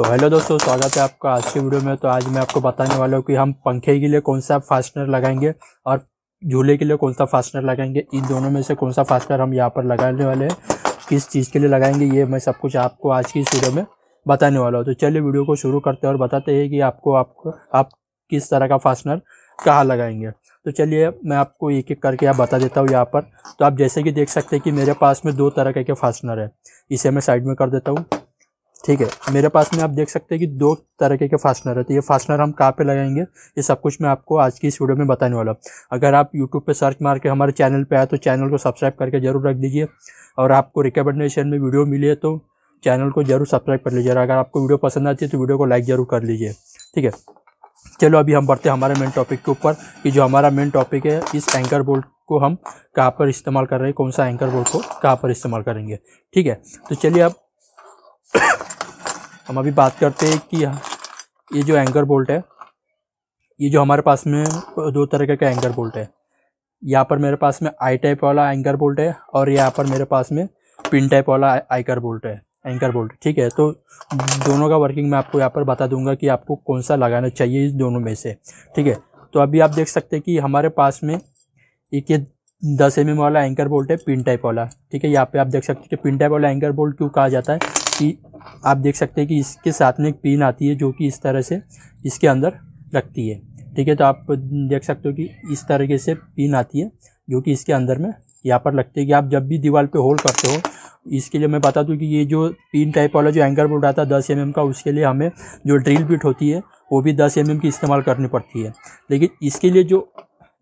तो हेलो दोस्तों स्वागत है आपका आज के वीडियो में तो आज मैं आपको बताने वाला हूँ कि हम पंखे के लिए कौन सा फास्टनर लगाएंगे और झूले के लिए कौन सा फास्टनर लगाएंगे इन दोनों में से कौन सा फास्टनर हम यहाँ पर लगाने वाले हैं किस चीज़ के लिए लगाएंगे ये मैं सब कुछ आपको आज की इस वीडियो में बताने वाला हूँ तो चलिए वीडियो को शुरू करते हैं और बताते हैं कि आपको आपको आप किस तरह का फास्टनर कहाँ लगाएंगे तो चलिए मैं आपको एक एक करके आप बता देता हूँ यहाँ पर तो आप जैसे कि देख सकते हैं कि मेरे पास में दो तरह के फास्टनर है इसे मैं साइड में कर देता हूँ ठीक है मेरे पास में आप देख सकते हैं कि दो तरीके के फास्टनर है तो ये फास्टनर हम कहाँ पे लगाएंगे ये सब कुछ मैं आपको आज की इस वीडियो में बताने वाला हूँ अगर आप यूट्यूब पे सर्च मार के हमारे चैनल पे आए तो चैनल को सब्सक्राइब करके जरूर रख दीजिए और आपको रिकमेंडेशन में वीडियो मिली है तो चैनल को जरूर सब्सक्राइब कर लीजिए अगर आपको वीडियो पसंद आती है तो वीडियो को लाइक ज़रूर कर लीजिए ठीक है चलो अभी हम बढ़ते हैं हमारे मेन टॉपिक के ऊपर कि जो हमारा मेन टॉपिक है इस एंकर बोल्ट को हम कहाँ पर इस्तेमाल कर रहे हैं कौन सा एंकर बोल्ट को कहाँ पर इस्तेमाल करेंगे ठीक है तो चलिए आप हम अभी बात करते हैं कि ये जो एंकर बोल्ट है ये जो हमारे पास में दो तरह का एंकर बोल्ट है यहाँ पर मेरे पास में आई टाइप वाला एंकर बोल्ट है और यहाँ पर मेरे पास में पिन टाइप वाला आइकर बोल्ट है एंकर बोल्ट ठीक है तो दोनों का वर्किंग मैं आपको यहाँ पर बता दूंगा कि आपको कौन सा लगाना चाहिए इस दोनों में से ठीक है तो अभी आप देख सकते हैं कि हमारे पास में एक ये दस एम वाला एंकर बोल्ट है पिन टाइप वाला ठीक है यहाँ पे आप देख सकते हैं कि पिन टाइप वाला एंकर बोल्ट क्यों कहा जाता है कि आप देख सकते हैं कि इसके साथ में एक पिन आती है जो कि इस तरह से इसके अंदर लगती है ठीक है तो आप देख सकते हो कि इस तरीके से पिन आती है जो कि इसके अंदर में यहाँ पर लगती है कि आप जब भी दीवार पर होल्ड करते हो इसके लिए मैं बता दूँ कि ये जो पिन टाइप वाला जो एंकर बोल्ट आता है दस एम का उसके लिए हमें जो ड्रिल बिट होती है वो भी दस एम की इस्तेमाल करनी पड़ती है लेकिन इसके लिए जो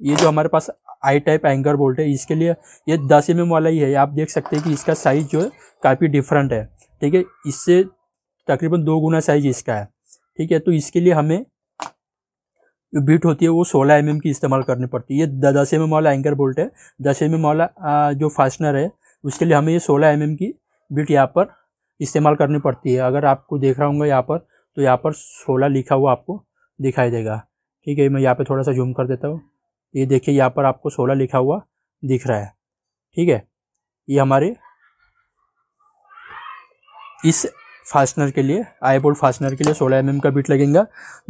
ये जो हमारे पास आई टाइप एंकर बोल्ट है इसके लिए ये दस एम वाला ही है आप देख सकते हैं कि इसका साइज़ जो है काफ़ी डिफरेंट है ठीक है इससे तकरीबन दो गुना साइज इसका है ठीक है तो इसके लिए हमें जो बीट होती है वो सोलह एम mm की इस्तेमाल करनी पड़ती है ये दस एम mm वाला एंकर बोल्ट है दस एम mm वाला जो फास्टनर है उसके लिए हमें ये सोलह एम mm की बीट यहाँ पर इस्तेमाल करनी पड़ती है अगर आपको देख रहा हूँ यहाँ पर तो यहाँ पर सोलह लिखा हुआ आपको दिखाई देगा ठीक है मैं यहाँ पे थोड़ा सा जूम कर देता हूँ ये देखिए यहाँ पर आपको सोलह लिखा हुआ दिख रहा है ठीक है ये हमारे इस फास्टनर के लिए आई बोल्ट फास्टनर के लिए 16 एम mm का बीट लगेगा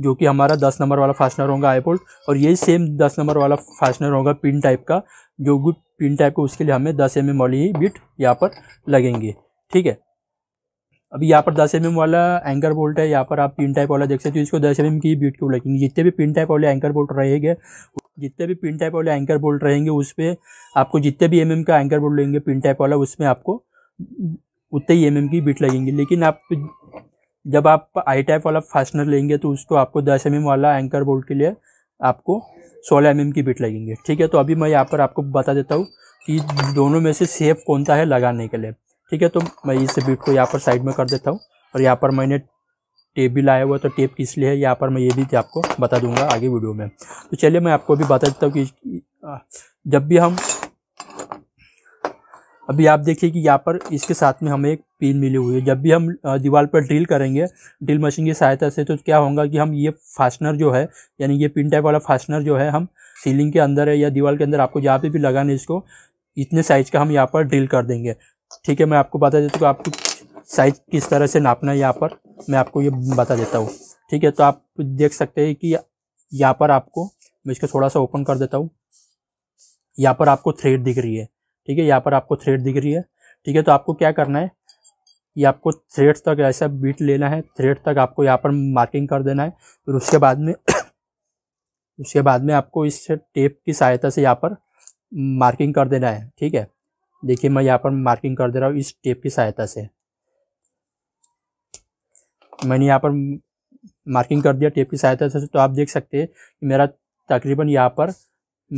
जो कि हमारा 10 नंबर वाला फास्टनर होगा आई बोल्ट और यही सेम 10 नंबर वाला फास्टनर होगा पिन टाइप का जो गुड पिन टाइप का उसके लिए हमें 10 एम mm वाली ही बीट यहाँ पर लगेंगे ठीक है अभी यहाँ पर 10 एम mm वाला एंकर बोल्ट है यहाँ पर आप पिन टाइप वाला देख सकते हो इसको दस एम mm की बीट क्यों लगेंगे जितने भी पिन टाइप वाले एंकर बोल्ट रहेगा जितने भी पिन टाइप वाले एंकर बोल्ट रहेंगे उस पर आपको जितने भी एम का एंकर बोल्ट लेंगे पिन टाइप वाला उसमें आपको उतने ही एम की बिट लगेंगी लेकिन आप जब आप आई टाइप वाला फास्टनर लेंगे तो उसको आपको दस एम वाला एंकर बोल्ट के लिए आपको सोलह एम की बिट लगेंगे ठीक है तो अभी मैं यहाँ पर आपको बता देता हूँ कि दोनों में से सेफ कौन सा है लगाने के लिए ठीक है तो मैं इस बिट को यहाँ पर साइड में कर देता हूँ और यहाँ पर मैंने टेप भी लाया हुआ तो टेप किस लिए है यहाँ पर मैं ये भी आपको बता दूंगा आगे वीडियो में तो चलिए मैं आपको भी बता देता हूँ कि जब भी हम अभी आप देखिए कि यहाँ पर इसके साथ में हमें एक पिन मिली हुई है जब भी हम दीवार पर ड्रिल करेंगे ड्रिल मशीन की सहायता से तो क्या होगा कि हम ये फास्टनर जो है यानी ये पिन टाइप वाला फास्टनर जो है हम सीलिंग के अंदर है या दीवार के अंदर आपको जहाँ पे भी लगाना है इसको इतने साइज़ का हम यहाँ पर ड्रिल कर देंगे ठीक है मैं आपको बता देता हूँ आपको साइज किस तरह से नापना है यहाँ पर मैं आपको ये बता देता हूँ ठीक है तो आप देख सकते हैं कि यहाँ पर आपको मैं इसको थोड़ा सा ओपन कर देता हूँ यहाँ पर आपको थ्रेड दिख रही है ठीक है यहाँ पर आपको थ्रेड दिख रही है ठीक है तो आपको क्या करना है ये आपको थ्रेड तक ऐसा बीट लेना है थ्रेड तक आपको यहाँ पर मार्किंग कर देना है फिर उसके बाद में उसके बाद में आपको इस टेप की सहायता से यहाँ पर मार्किंग कर देना है ठीक है देखिए मैं यहाँ पर मार्किंग कर दे रहा हूँ इस टेप की सहायता से मैंने यहाँ पर मार्किंग कर दिया टेप की सहायता से तो आप देख सकते हैं कि मेरा तकरीबन यहाँ पर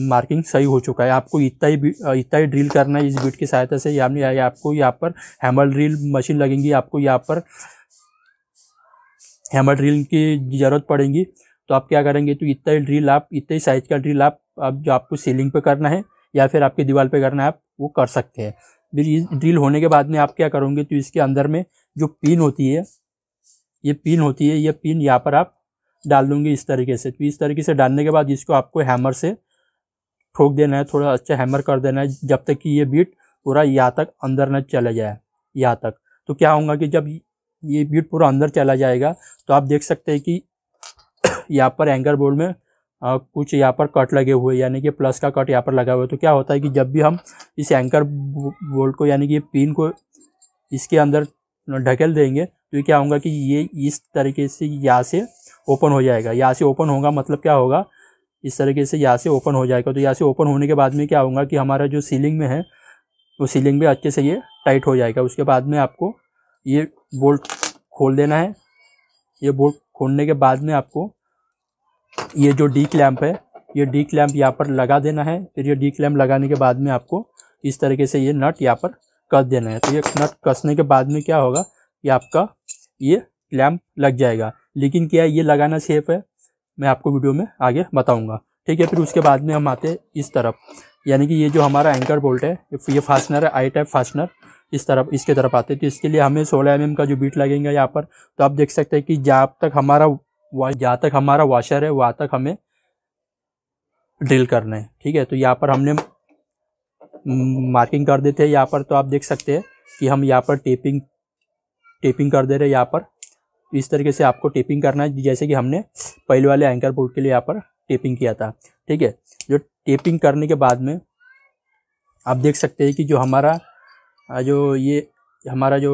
मार्किंग सही हो चुका है आपको इतना ही इतना ही ड्रिल करना है इस बीट की सहायता से यानी या आपको यहाँ पर हैमर ड्रिल मशीन लगेंगी आपको यहाँ पर हैमर ड्रिल की ज़रूरत पड़ेगी तो आप क्या करेंगे तो इतना ही ड्रिल आप इतने ही साइज का ड्रिल आप अब जो आपको सीलिंग पे करना है या फिर आपके दीवार पे करना है आप वो कर सकते हैं फिर इस ड्रिल होने के बाद में आप क्या करोगे तो इसके अंदर में जो पिन होती है ये पिन होती है ये पिन यहाँ पर आप डाल दूँगी इस तरीके से तो इस तरीके से डालने के बाद इसको आपको हैमर से ठोक देना है थोड़ा अच्छा हैमर कर देना है जब तक कि ये बीट पूरा यहाँ तक अंदर न चला जाए यहाँ तक तो क्या होगा कि जब ये बीट पूरा अंदर चला जाएगा तो आप देख सकते हैं कि यहाँ पर एंकर बोर्ड में आ, कुछ यहाँ पर कट लगे हुए यानी कि प्लस का कट यहाँ पर लगा हुआ है तो क्या होता है कि जब भी हम इस एंकर बोल्ट को यानी कि पिन को इसके अंदर ढकेल देंगे तो ये क्या होगा कि ये इस तरीके से यहाँ से ओपन हो जाएगा यहाँ से ओपन होगा मतलब क्या होगा इस तरीके से यहाँ से ओपन हो जाएगा तो यहाँ से ओपन होने के बाद में क्या होगा कि हमारा जो सीलिंग में है वो सीलिंग में अच्छे से ये टाइट हो जाएगा उसके बाद में आपको ये बोल्ट खोल देना है ये बोल्ट खोलने के बाद में आपको ये जो डी क्लैम्प है ये डी क्लैम्प यहाँ पर लगा देना है फिर ये डी क्लैम्प लगाने के बाद में आपको इस तरीके से ये नट यहाँ पर कस देना है तो ये नट कसने के बाद में क्या होगा कि आपका ये लैम्प लग जाएगा लेकिन क्या ये लगाना सेफ है मैं आपको वीडियो में आगे बताऊंगा ठीक है फिर उसके बाद में हम आते हैं इस तरफ यानी कि ये जो हमारा एंकर बोल्ट है ये फास्टनर है आई टाइप फास्टनर इस तरफ इसके तरफ आते हैं तो इसके लिए हमें सोलह एम mm का जो बीट लगेगा यहाँ पर तो आप देख सकते हैं कि जहाँ तक हमारा जहाँ तक हमारा वाशर है वहाँ तक हमें ड्रिल करना है ठीक है तो यहाँ पर हमने मार्किंग कर देते हैं यहाँ पर तो आप देख सकते हैं कि हम यहाँ पर टेपिंग टेपिंग कर दे रहे हैं यहाँ पर इस तरीके से आपको टेपिंग करना है जैसे कि हमने पहले वाले एंकर बोर्ड के लिए यहाँ पर टेपिंग किया था ठीक है जो टेपिंग करने के बाद में आप देख सकते हैं कि जो हमारा जो ये हमारा जो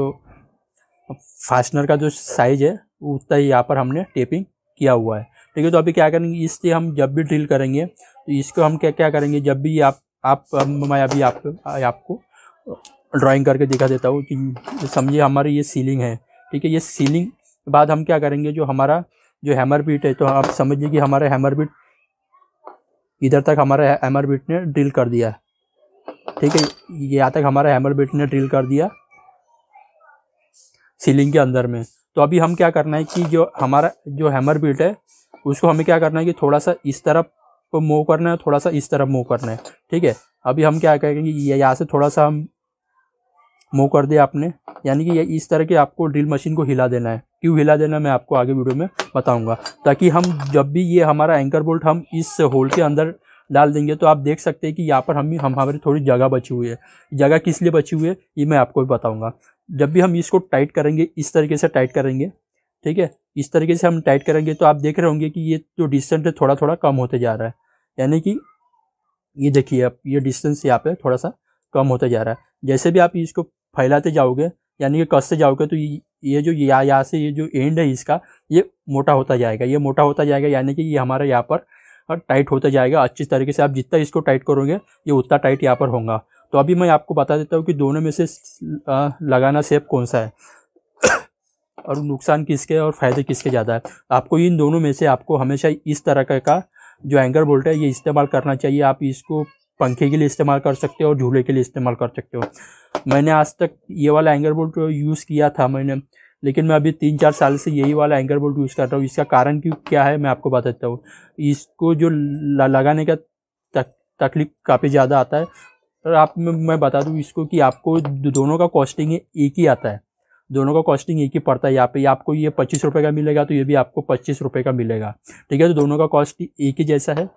फास्टनर का जो साइज है उतना ही यहाँ पर हमने टेपिंग किया हुआ है ठीक है तो अभी क्या करेंगे इससे हम जब भी ड्रिल करेंगे तो इसको हम क्या क्या करेंगे जब भी आप आप मैं अभी आपको आपको ड्राइंग करके दिखा देता हूँ कि समझिए हमारी ये सीलिंग है ठीक है ये सीलिंग बाद हम क्या करेंगे जो हमारा जो हैमर बीट है तो आप समझिए कि हमारा हैमर बीट इधर तक हमारा हैमर बीट ने ड्रिल कर दिया ठीक है यहाँ तक हमारा हैमर बीट ने ड्रिल कर दिया सीलिंग के अंदर में तो अभी हम क्या करना है कि जो हमारा जो हैमर बीट है उसको हमें क्या करना है कि थोड़ा सा इस तरफ मूव करना है थोड़ा सा इस तरफ मूव करना है ठीक है अभी हम क्या करेंगे यहाँ से थोड़ा सा हम मूव कर दिया आपने यानी कि ये इस तरह के आपको ड्रिल मशीन को हिला देना है क्यों हिला देना मैं आपको आगे वीडियो में बताऊंगा ताकि हम जब भी ये हमारा एंकर बोल्ट हम इस होल के अंदर डाल देंगे तो आप देख सकते हैं कि यहाँ पर हम हम हमारी थोड़ी जगह बची हुई है जगह किस लिए बची हुई है ये मैं आपको भी बताऊँगा जब भी हम इसको टाइट करेंगे इस तरीके से टाइट करेंगे ठीक है इस तरीके से हम टाइट करेंगे तो आप देख रहे होंगे कि ये जो डिस्टेंस है थोड़ा थोड़ा कम होते जा रहा है यानी कि ये देखिए आप ये डिस्टेंस यहाँ पे थोड़ा सा कम होता जा रहा है जैसे भी आप इसको फैलाते जाओगे यानी कि कसते जाओगे तो ये जो यहाँ यहाँ से ये जो एंड है इसका ये मोटा होता जाएगा ये मोटा होता जाएगा यानी कि ये हमारे यहाँ पर टाइट होता जाएगा अच्छी तरीके से आप जितना इसको टाइट करोगे ये उतना टाइट यहाँ पर होगा तो अभी मैं आपको बता देता हूँ कि दोनों में से लगाना सेप कौन सा है और नुकसान किसके और फ़ायदे किसके ज़्यादा है आपको इन दोनों में से आपको हमेशा इस तरह का जो एंगर बोल्ट है ये इस्तेमाल करना चाहिए आप इसको पंखे के लिए इस्तेमाल कर सकते हो और झूले के लिए इस्तेमाल कर सकते हो मैंने आज तक ये वाला एंगर बोल्ट यूज़ किया था मैंने लेकिन मैं अभी तीन चार साल से यही वाला एंगर बोल्ट यूज़ कर रहा हूँ इसका कारण क्यों क्या है मैं आपको बताता हूँ इसको जो लगाने का तक, तकलीफ काफ़ी ज़्यादा आता है और आप मैं बता दूँ इसको कि आपको दोनों का कॉस्टिंग एक ही आता है दोनों का कॉस्टिंग एक ही पड़ता है यहाँ पे आपको ये पच्चीस रुपये का मिलेगा तो ये भी आपको पच्चीस रुपये का मिलेगा ठीक है तो दोनों का कॉस्ट एक ही जैसा है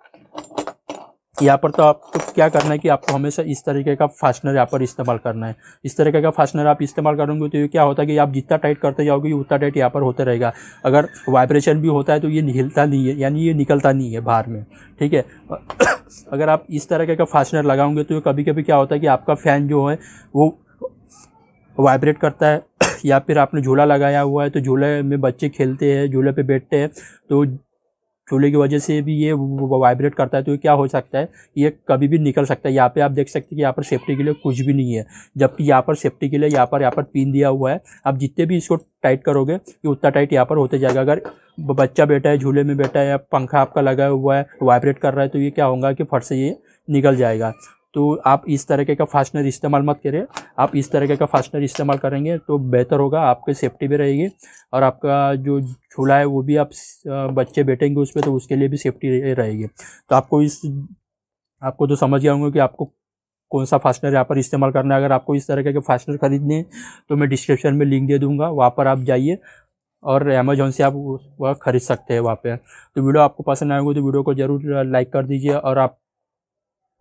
यहाँ पर तो आपको तो क्या करना है कि आपको हमेशा इस तरीके का फास्टनर यहाँ पर इस्तेमाल करना है इस तरीके का फास्टनर आप इस्तेमाल करोगे तो ये क्या होता है कि आप जितना टाइट करते जाओगे उतना टाइट यहाँ पर होता रहेगा अगर वाइब्रेशन भी होता है तो ये निकलता नहीं है यानी ये निकलता नहीं है बाहर में ठीक है अगर आप इस तरीके का फास्टनर लगाओगे तो कभी कभी क्या होता है कि आपका फ़ैन जो है वो वाइब्रेट करता है या फिर आपने झूला लगाया हुआ है तो झूले में बच्चे खेलते हैं झूले पे बैठते हैं तो चूल्हे की वजह से भी ये वाइब्रेट करता है तो क्या हो सकता है ये कभी भी निकल सकता है यहाँ पे आप देख सकते हैं कि यहाँ पर सेफ्टी के लिए कुछ भी नहीं है जबकि यहाँ पर सेफ्टी के लिए यहाँ पर यहाँ पर पिन दिया हुआ है आप जितने भी इसको टाइट करोगे ये उतना टाइट यहाँ पर होते जाएगा अगर बच्चा बैठा है झूले में बैठा है या पंखा आपका लगा हुआ है वाइब्रेट कर रहा है तो ये क्या होगा कि फट से ये निकल जाएगा तो आप इस तरीके का फास्टनर इस्तेमाल मत करिए आप इस तरीके का फास्टनर इस्तेमाल करेंगे तो बेहतर होगा आपकी सेफ्टी भी रहेगी और आपका जो झूला है वो भी आप बच्चे बैठेंगे उस पर तो उसके लिए भी सेफ्टी रहेगी तो आपको इस आपको तो समझ गया होंगे कि आपको कौन सा फास्टनर यहाँ पर इस्तेमाल करना है अगर आपको इस तरह के फास्टनर ख़रीदने तो मैं डिस्क्रिप्शन में लिंक दे दूँगा वहाँ पर आप जाइए और अमेजोन से आप वह ख़रीद सकते हैं वहाँ पर तो वीडियो आपको पसंद आएगा तो वीडियो को ज़रूर लाइक कर दीजिए और आप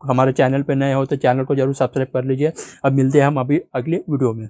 हमारे चैनल पर नए हो तो चैनल को जरूर सब्सक्राइब कर लीजिए अब मिलते हैं हम अभी अगले वीडियो में